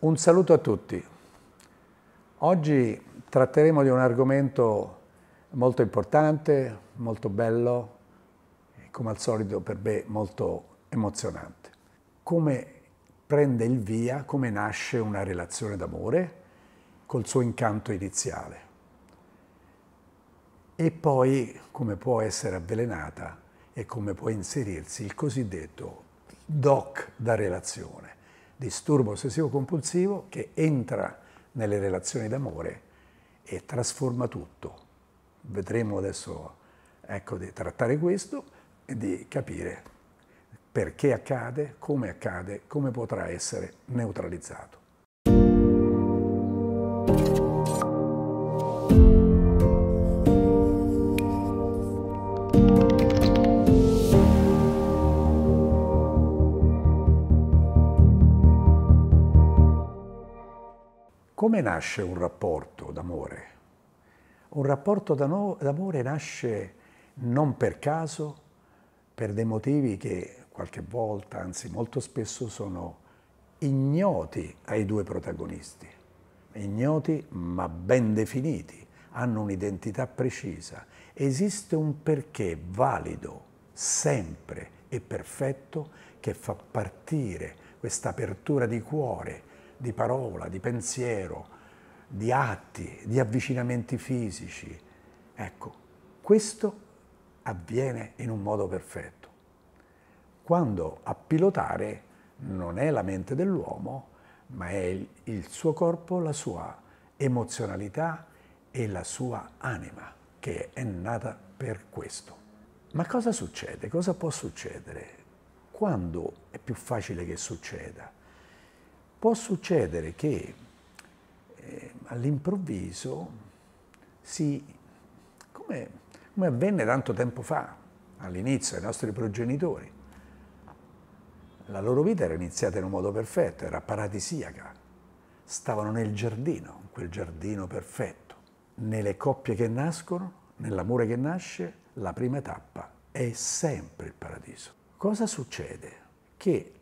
Un saluto a tutti. Oggi tratteremo di un argomento molto importante, molto bello, come al solito per me molto emozionante. Come prende il via, come nasce una relazione d'amore col suo incanto iniziale e poi come può essere avvelenata e come può inserirsi il cosiddetto doc da relazione disturbo ossessivo compulsivo che entra nelle relazioni d'amore e trasforma tutto. Vedremo adesso ecco, di trattare questo e di capire perché accade, come accade, come potrà essere neutralizzato. Come nasce un rapporto d'amore? Un rapporto d'amore nasce non per caso, per dei motivi che qualche volta, anzi molto spesso, sono ignoti ai due protagonisti. Ignoti ma ben definiti, hanno un'identità precisa. Esiste un perché valido, sempre e perfetto, che fa partire questa apertura di cuore di parola, di pensiero, di atti, di avvicinamenti fisici. Ecco, questo avviene in un modo perfetto. Quando a pilotare non è la mente dell'uomo, ma è il, suo corpo, la sua emozionalità e la sua anima, che è nata per questo. Ma cosa succede? Cosa può succedere? Quando è più facile che succeda? può succedere che eh, all'improvviso si, come, come avvenne tanto tempo fa, all'inizio ai nostri progenitori, la loro vita era iniziata in un modo perfetto, era paradisiaca, stavano nel giardino, quel giardino perfetto, nelle coppie che nascono, nell'amore che nasce, la prima tappa è sempre il paradiso. Cosa succede? Che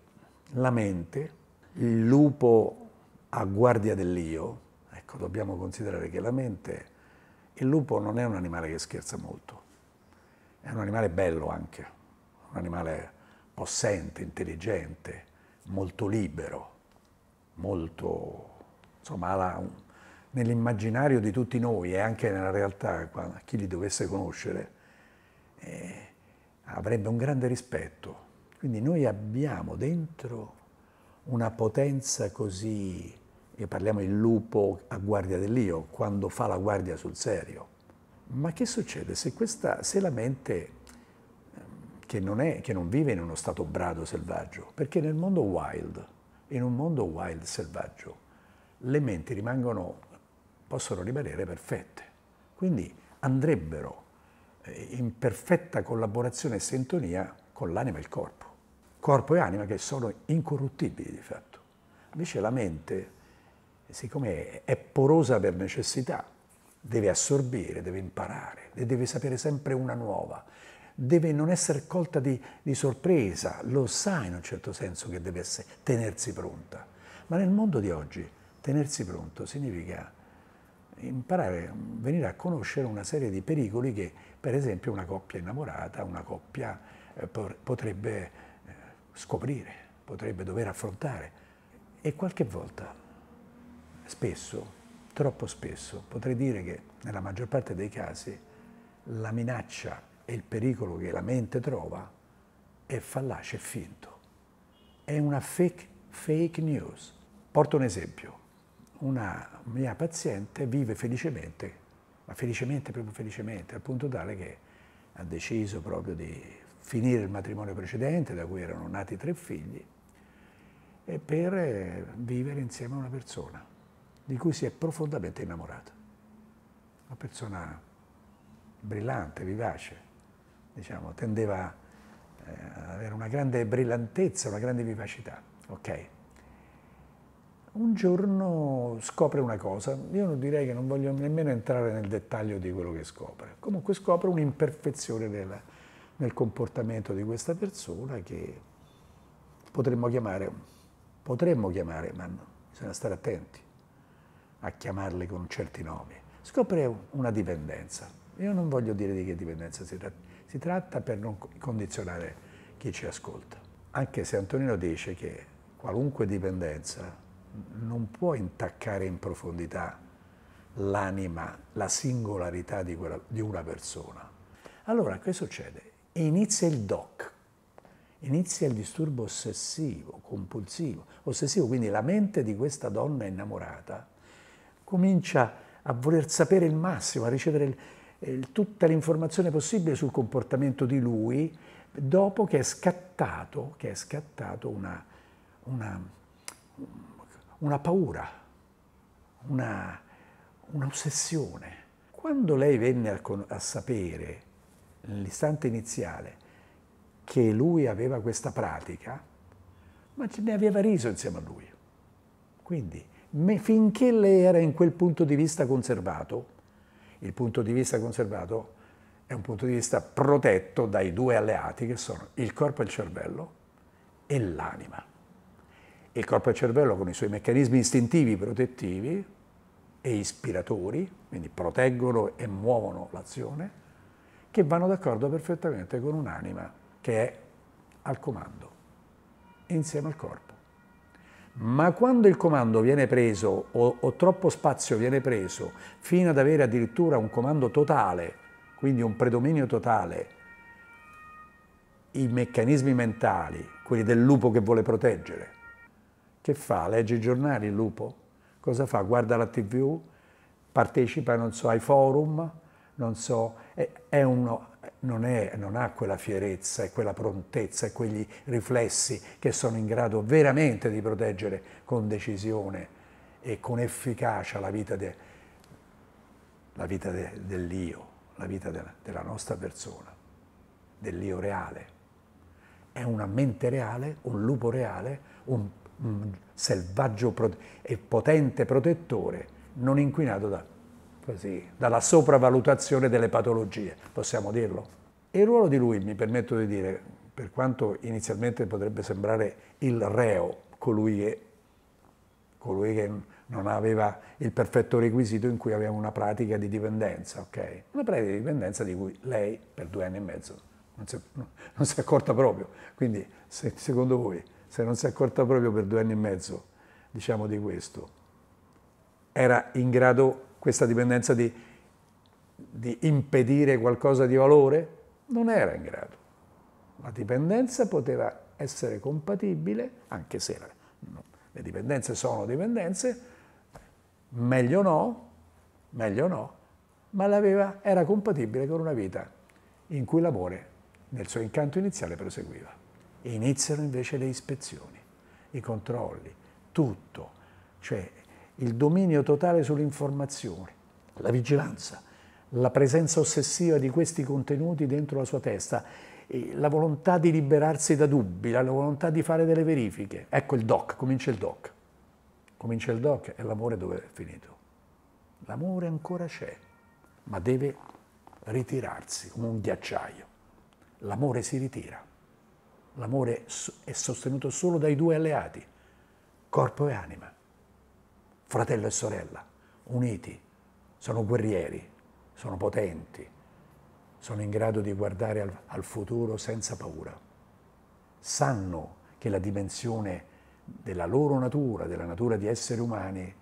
la mente il lupo a guardia dell'io, ecco, dobbiamo considerare che la mente, il lupo non è un animale che scherza molto, è un animale bello anche, un animale possente, intelligente, molto libero, molto, insomma, nell'immaginario di tutti noi e anche nella realtà, chi li dovesse conoscere, eh, avrebbe un grande rispetto. Quindi noi abbiamo dentro una potenza così, e parliamo del lupo a guardia dell'io, quando fa la guardia sul serio. Ma che succede se, questa, se la mente, ehm, che non, è, che non vive in uno stato brado selvaggio, perché nel mondo wild, in un mondo wild selvaggio, le menti rimangono, possono rimanere perfette. Quindi andrebbero eh, in perfetta collaborazione e sintonia con l'anima e il corpo corpo e anima che sono incorruttibili di fatto. Invece la mente, siccome è porosa per necessità, deve assorbire, deve imparare, deve sapere sempre una nuova, deve non essere colta di, di sorpresa, lo sa in un certo senso che deve essere, tenersi pronta. Ma nel mondo di oggi tenersi pronto significa imparare, venire a conoscere una serie di pericoli che per esempio una coppia innamorata, una coppia eh, potrebbe scoprire, potrebbe dover affrontare. E qualche volta, spesso, troppo spesso, potrei dire che nella maggior parte dei casi la minaccia e il pericolo che la mente trova è fallace, è finto. È una fake, fake news. Porto un esempio. Una mia paziente vive felicemente, ma felicemente, proprio felicemente, al punto tale che ha deciso proprio di finire il matrimonio precedente, da cui erano nati tre figli, e per eh, vivere insieme a una persona di cui si è profondamente innamorato. Una persona brillante, vivace, diciamo, tendeva eh, ad avere una grande brillantezza, una grande vivacità. Okay. Un giorno scopre una cosa, io non direi che non voglio nemmeno entrare nel dettaglio di quello che scopre, comunque scopre un'imperfezione della, nel comportamento di questa persona che potremmo chiamare, potremmo chiamare, ma bisogna stare attenti a chiamarle con certi nomi. scopre una dipendenza. Io non voglio dire di che dipendenza si tratta, si tratta per non condizionare chi ci ascolta. Anche se Antonino dice che qualunque dipendenza non può intaccare in profondità l'anima, la singolarità di, quella, di una persona. Allora, che succede? e inizia il DOC, inizia il disturbo ossessivo, compulsivo, ossessivo, quindi la mente di questa donna innamorata comincia a voler sapere il massimo, a ricevere il, il, tutta l'informazione possibile sul comportamento di lui dopo che è scattato, che è scattato una, una, una paura, un'ossessione. Quando lei venne a, a sapere nell'istante iniziale che lui aveva questa pratica, ma ce ne aveva riso insieme a lui. Quindi, me, finché lei era in quel punto di vista conservato, il punto di vista conservato è un punto di vista protetto dai due alleati che sono il corpo e il cervello e l'anima. Il corpo e il cervello con i suoi meccanismi istintivi protettivi e ispiratori, quindi proteggono e muovono l'azione, che vanno d'accordo perfettamente con un'anima che è al comando, insieme al corpo. Ma quando il comando viene preso o, o troppo spazio viene preso, fino ad avere addirittura un comando totale, quindi un predominio totale, i meccanismi mentali, quelli del lupo che vuole proteggere, che fa? Legge i giornali il lupo? Cosa fa? Guarda la tv, partecipa, non so, ai forum, non so, è, è uno, non, è, non, ha quella fierezza e quella prontezza e quegli riflessi che sono in grado veramente di proteggere con decisione e con efficacia la vita, de, la vita de, dell'io, la vita de, della nostra persona, dell'io reale. È una mente reale, un lupo reale, un, un selvaggio e potente protettore non inquinato da così, dalla sopravvalutazione delle patologie, possiamo dirlo. E il ruolo di lui, mi permetto di dire, per quanto inizialmente potrebbe sembrare il reo, colui che, colui che non aveva il perfetto requisito in cui aveva una pratica di dipendenza, okay? Una pratica di dipendenza di cui lei per due anni e mezzo non si, non si è accorta proprio. Quindi, se, secondo voi, se non si è accorta proprio per due anni e mezzo, diciamo di questo, era in grado questa dipendenza di, di impedire qualcosa di valore? Non era in grado. La dipendenza poteva essere compatibile, anche se la, no, le dipendenze sono dipendenze, meglio no, meglio no, ma era compatibile con una vita in cui l'amore nel suo incanto iniziale proseguiva. Iniziano invece le ispezioni, i controlli, tutto, cioè il dominio totale sull'informazione, la vigilanza, la presenza ossessiva di questi contenuti dentro la sua testa, la volontà di liberarsi da dubbi, la volontà di fare delle verifiche. Ecco il doc, comincia il doc. Comincia il doc e l'amore dove è finito? L'amore ancora c'è, ma deve ritirarsi come un ghiacciaio. L'amore si ritira. L'amore è sostenuto solo dai due alleati, corpo e anima fratello e sorella, uniti, sono guerrieri, sono potenti, sono in grado di guardare al, al futuro senza paura. Sanno che la dimensione della loro natura, della natura di esseri umani,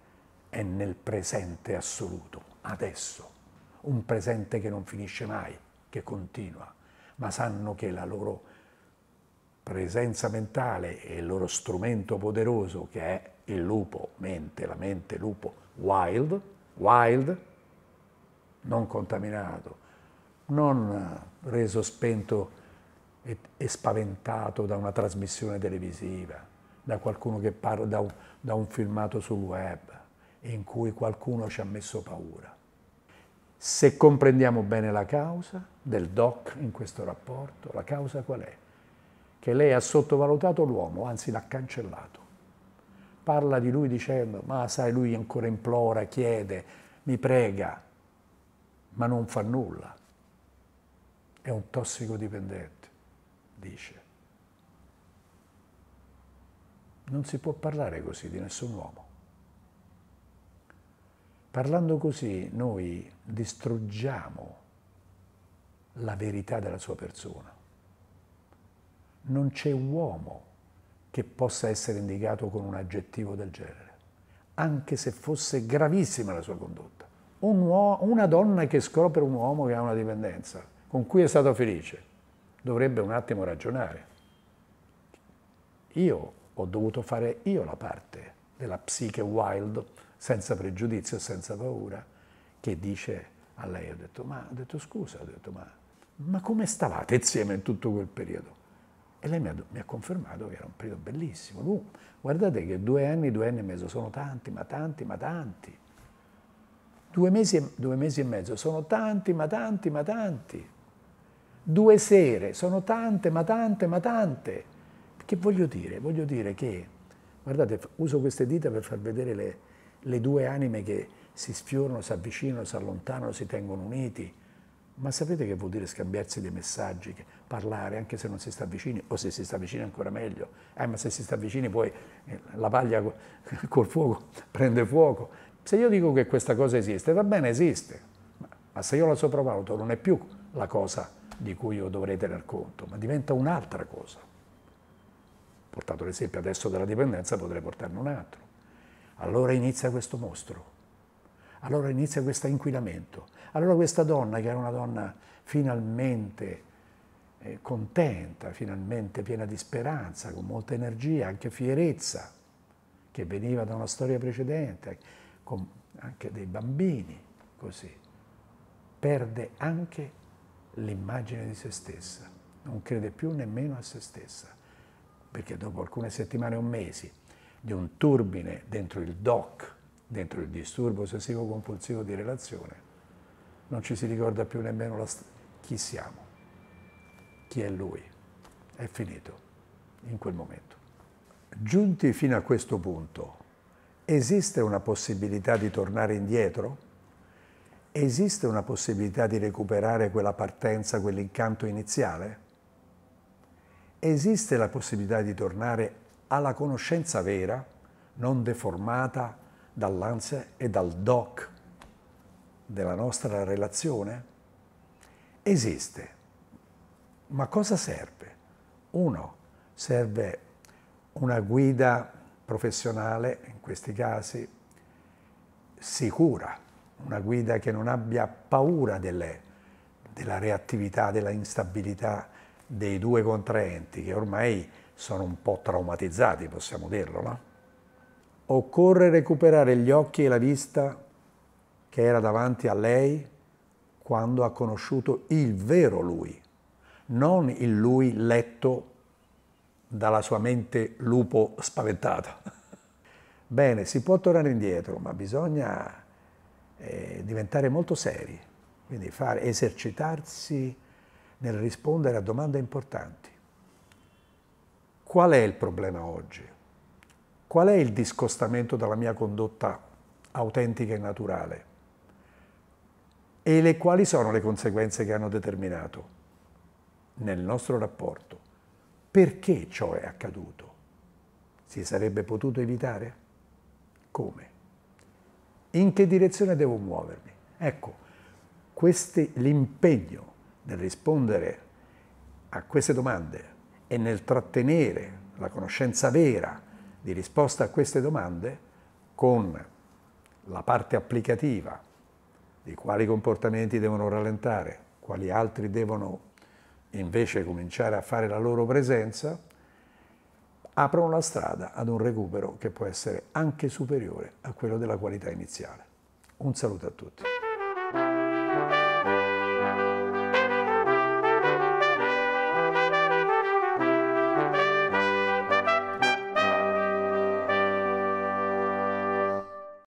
è nel presente assoluto, adesso, un presente che non finisce mai, che continua, ma sanno che la loro presenza mentale e il loro strumento poderoso che è il lupo, mente, la mente lupo wild, wild, non contaminato, non eh, reso spento e, e spaventato da una trasmissione televisiva, da qualcuno che parla, da un, da un filmato sul web in cui qualcuno ci ha messo paura. Se comprendiamo bene la causa del DOC in questo rapporto, la causa qual è? che lei ha sottovalutato l'uomo, anzi l'ha cancellato. Parla di lui dicendo, ma sai, lui ancora implora, chiede, mi prega, ma non fa nulla. È un tossicodipendente, dice. Non si può parlare così di nessun uomo. Parlando così noi distruggiamo la verità della sua persona non c'è uomo che possa essere indicato con un aggettivo del genere, anche se fosse gravissima la sua condotta. Un una donna che scopre un uomo che ha una dipendenza, con cui è stato felice, dovrebbe un attimo ragionare. Io ho dovuto fare io la parte della psiche wild, senza pregiudizio e senza paura, che dice a lei, ho detto, ma, ho detto scusa, ho detto, ma, ma come stavate insieme in tutto quel periodo? E lei mi ha, mi ha, confermato che era un periodo bellissimo, lungo. Guardate che due anni, due anni e mezzo sono tanti, ma tanti, ma tanti. Due mesi, e, due mesi e mezzo sono tanti, ma tanti, ma tanti. Due sere sono tante, ma tante, ma tante. Che voglio dire? Voglio dire che, guardate, uso queste dita per far vedere le, le due anime che si sfiorano, si avvicinano, si allontanano, si tengono uniti ma sapete che vuol dire scambiarsi dei messaggi, parlare anche se non si sta vicini, o se si sta vicini ancora meglio? Eh, ma se si sta vicini poi eh, la paglia col fuoco prende fuoco. Se io dico che questa cosa esiste, va bene, esiste, ma se io la sopravvaluto non è più la cosa di cui io dovrei tener conto, ma diventa un'altra cosa. Portato l'esempio adesso della dipendenza, potrei portarne un altro. Allora inizia questo mostro allora inizia questo inquinamento. Allora questa donna, che era una donna finalmente eh, contenta, finalmente piena di speranza, con molta energia, anche fierezza, che veniva da una storia precedente, con anche dei bambini, così, perde anche l'immagine di se stessa, non crede più nemmeno a se stessa, perché dopo alcune settimane o mesi di un turbine dentro il DOC, dentro il disturbo ossessivo compulsivo di relazione, non ci si ricorda più nemmeno la, chi siamo, chi è lui. È finito in quel momento. Giunti fino a questo punto, esiste una possibilità di tornare indietro? Esiste una possibilità di recuperare quella partenza, quell'incanto iniziale? Esiste la possibilità di tornare alla conoscenza vera, non deformata, dall'ansia e dal doc della nostra relazione? Esiste, ma cosa serve? Uno, serve una guida professionale, in questi casi, sicura, una guida che non abbia paura delle, della reattività, della instabilità dei due contraenti, che ormai sono un po' traumatizzati, possiamo dirlo, no? Occorre recuperare gli occhi e la vista che era davanti a lei quando ha conosciuto il vero lui, non il lui letto dalla sua mente lupo spaventata. Bene, si può tornare indietro, ma bisogna eh, diventare molto seri, quindi fare, esercitarsi nel rispondere a domande importanti. Qual è il problema oggi? Qual è il discostamento dalla mia condotta autentica e naturale? E le, quali sono le conseguenze che hanno determinato nel nostro rapporto? Perché ciò è accaduto? Si sarebbe potuto evitare? Come? In che direzione devo muovermi? Ecco, l'impegno nel rispondere a queste domande e nel trattenere la conoscenza vera di risposta a queste domande con la parte applicativa di quali comportamenti devono rallentare, quali altri devono invece cominciare a fare la loro presenza, aprono la strada ad un recupero che può essere anche superiore a quello della qualità iniziale. Un saluto a tutti.